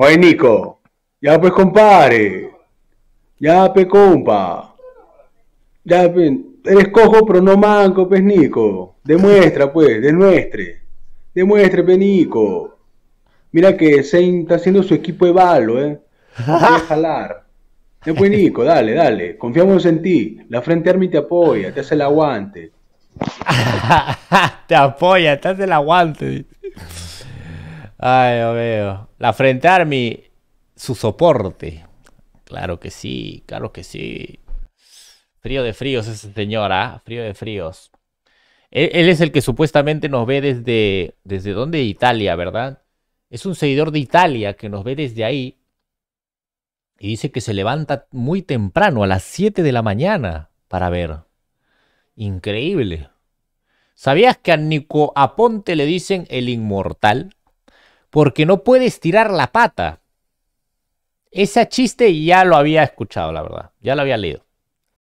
Oye, Nico, ya pues compare, ya pe pues, compa, ya pues, eres cojo pero no manco, pues Nico, demuestra pues, demuestre, demuestre pe pues, Nico. Mira que se está haciendo su equipo de balo, eh, no jalar. Ya pues Nico, dale, dale, confiamos en ti, la Frente Army te apoya, te hace el aguante. te apoya, te hace el aguante. Ay, lo veo. La Frente Army, su soporte. Claro que sí, claro que sí. Frío de fríos ese señor, ¿ah? Frío de fríos. Él, es el que supuestamente nos ve desde... ¿Desde dónde? Italia, ¿verdad? Es un seguidor de Italia que nos ve desde ahí. Y dice que se levanta muy temprano, a las 7 de la mañana, para ver. Increíble. ¿Sabías que a Nico Aponte le dicen el inmortal? porque no puedes tirar la pata. Ese chiste ya lo había escuchado, la verdad. Ya lo había leído.